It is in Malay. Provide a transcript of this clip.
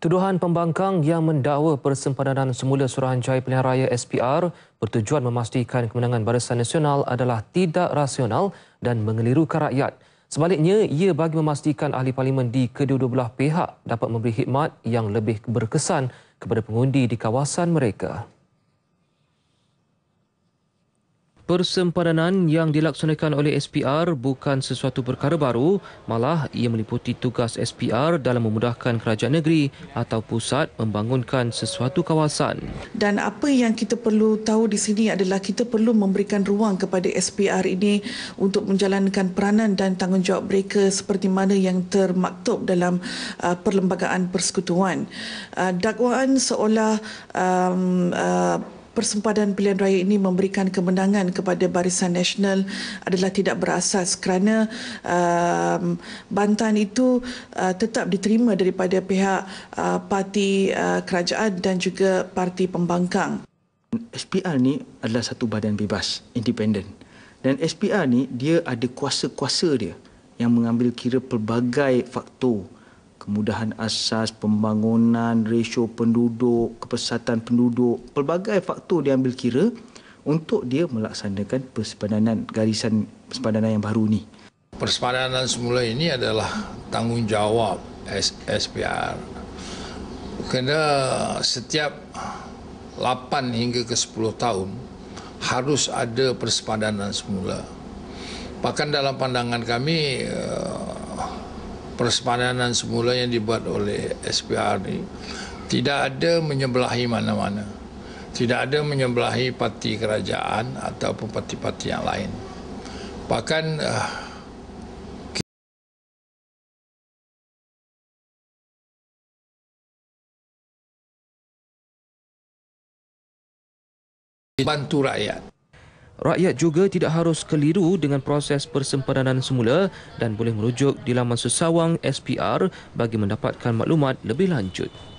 Tuduhan pembangkang yang mendakwa persempadanan semula Suruhanjaya Pilihan Raya SPR bertujuan memastikan kemenangan Barisan Nasional adalah tidak rasional dan mengelirukan rakyat. Sebaliknya, ia bagi memastikan ahli parlimen di kedua-dua belah pihak dapat memberi khidmat yang lebih berkesan kepada pengundi di kawasan mereka. Persempadanan yang dilaksanakan oleh SPR bukan sesuatu perkara baru, malah ia meliputi tugas SPR dalam memudahkan kerajaan negeri atau pusat membangunkan sesuatu kawasan. Dan apa yang kita perlu tahu di sini adalah kita perlu memberikan ruang kepada SPR ini untuk menjalankan peranan dan tanggungjawab mereka seperti mana yang termaktub dalam uh, perlembagaan persekutuan. Uh, dakwaan seolah um, uh, persempadan pilihan raya ini memberikan kemenangan kepada Barisan Nasional adalah tidak berasas kerana um, bantahan itu uh, tetap diterima daripada pihak uh, parti uh, kerajaan dan juga parti pembangkang. SPR ni adalah satu badan bebas, independen. Dan SPR ni dia ada kuasa-kuasa dia yang mengambil kira pelbagai faktor kemudahan asas pembangunan, ratio penduduk, kepesatan penduduk, pelbagai faktor diambil kira untuk dia melaksanakan persepadanan garisan persepadanan yang baru ini. Persepadanan semula ini adalah tanggungjawab SPR. Kena setiap 8 hingga ke 10 tahun harus ada persepadanan semula. Bahkan dalam pandangan kami, eh, persepadanan semula yang dibuat oleh SPR ini tidak ada menyebelahi mana-mana. Tidak ada menyebelahi parti kerajaan ataupun parti-parti yang lain. Bahkan uh, bantu rakyat. Rakyat juga tidak harus keliru dengan proses persempadanan semula dan boleh merujuk di laman sesawang SPR bagi mendapatkan maklumat lebih lanjut.